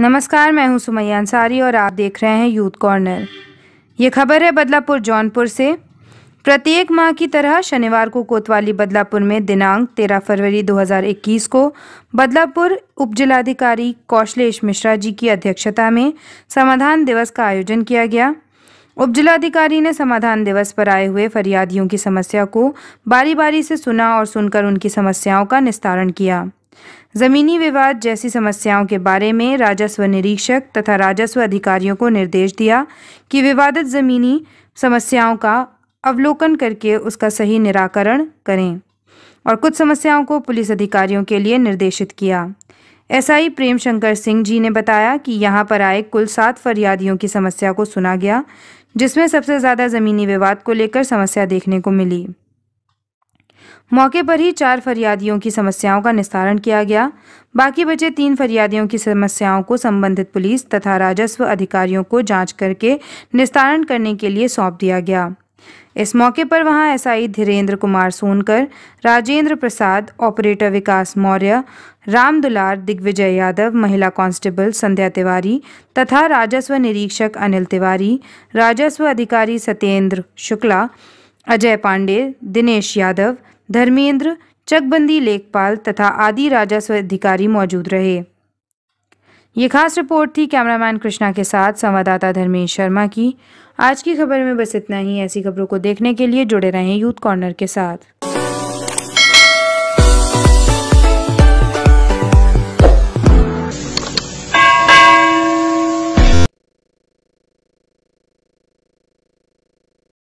नमस्कार मैं हूं सुमैया अंसारी और आप देख रहे हैं यूथ कॉर्नर ये खबर है बदलापुर जौनपुर से प्रत्येक माह की तरह शनिवार को कोतवाली बदलापुर में दिनांक 13 फरवरी 2021 को बदलापुर उपजिलाधिकारी कौशलेश मिश्रा जी की अध्यक्षता में समाधान दिवस का आयोजन किया गया उप जिलाधिकारी ने समाधान दिवस पर आए हुए फरियादियों की समस्या को बारी बारी से सुना और सुनकर उनकी समस्याओं का निस्तारण किया ज़मीनी विवाद जैसी समस्याओं के बारे में राजस्व निरीक्षक तथा राजस्व अधिकारियों को निर्देश दिया कि विवादित ज़मीनी समस्याओं का अवलोकन करके उसका सही निराकरण करें और कुछ समस्याओं को पुलिस अधिकारियों के लिए निर्देशित किया एसआई प्रेम शंकर सिंह जी ने बताया कि यहाँ पर आए कुल सात फरियादियों की समस्या को सुना गया जिसमें सबसे ज़्यादा ज़मीनी विवाद को लेकर समस्या देखने को मिली मौके पर ही चार फरियादियों की समस्याओं का निस्तारण किया गया बाकी बचे तीन फरियादियों की समस्याओं को संबंधित पुलिस तथा राजस्व अधिकारियों को जांच करके निस्तारण करने के लिए सौंप दिया गया इस मौके पर वहां एसआई धीरेन्द्र कुमार सोनकर राजेंद्र प्रसाद ऑपरेटर विकास मौर्य राम दुलार दिग्विजय यादव महिला कांस्टेबल संध्या तिवारी तथा राजस्व निरीक्षक अनिल तिवारी राजस्व अधिकारी सत्येंद्र शुक्ला अजय पांडे दिनेश यादव धर्मेंद्र चकबंदी लेखपाल तथा आदि राजस्व अधिकारी मौजूद रहे ये खास रिपोर्ट थी कैमरामैन कृष्णा के साथ संवाददाता धर्मेश शर्मा की आज की खबर में बस इतना ही ऐसी खबरों को देखने के लिए जुड़े रहें यूथ कॉर्नर के साथ